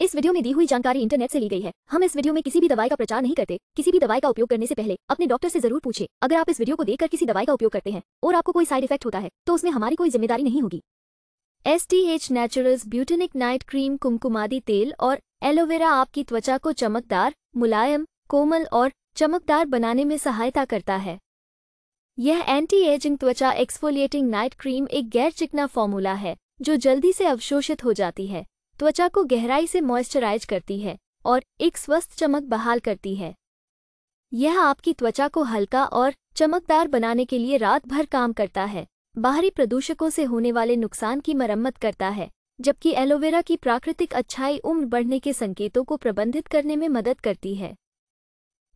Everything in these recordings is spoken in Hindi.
इस वीडियो में दी हुई जानकारी इंटरनेट से ली गई है हम इस वीडियो में किसी भी दवाई का प्रचार नहीं करते किसी भी दवाई का उपयोग करने से पहले अपने डॉक्टर से जरूर पूछे अगर आप इस वीडियो को देखकर किसी दवाई का उपयोग करते हैं और आपको कोई साइड इफेक्ट होता है तो उसमें हमारी कोई जिम्मेदारी नहीं होगी S T H naturals botanic night cream Kumkumadi तेल और एलोवेरा आपकी त्वचा को चमकदार मुलायम कोमल और चमकदार बनाने में सहायता करता है यह एंटी एजिंग त्वचा एक्सफोलिएटिंग नाइट क्रीम एक गैर चिकना फॉर्मूला है जो जल्दी से अवशोषित हो जाती है त्वचा को गहराई से मॉइस्चराइज करती है और एक स्वस्थ चमक बहाल करती है यह आपकी त्वचा को हल्का और चमकदार बनाने के लिए रात भर काम करता है बाहरी प्रदूषकों से होने वाले नुकसान की मरम्मत करता है जबकि एलोवेरा की प्राकृतिक अच्छाई उम्र बढ़ने के संकेतों को प्रबंधित करने में मदद करती है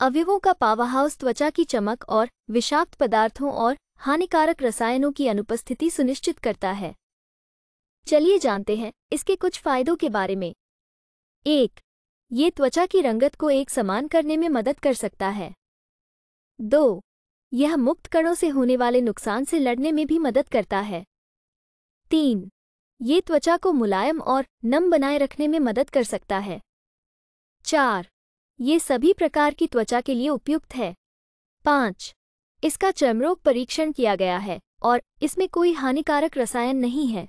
अवयवों का पावाहाउस त्वचा की चमक और विषाक्त पदार्थों और हानिकारक रसायनों की अनुपस्थिति सुनिश्चित करता है चलिए जानते हैं इसके कुछ फायदों के बारे में एक ये त्वचा की रंगत को एक समान करने में मदद कर सकता है दो यह मुक्त कणों से होने वाले नुकसान से लड़ने में भी मदद करता है तीन ये त्वचा को मुलायम और नम बनाए रखने में मदद कर सकता है चार ये सभी प्रकार की त्वचा के लिए उपयुक्त है पाँच इसका चर्मरोग परीक्षण किया गया है और इसमें कोई हानिकारक रसायन नहीं है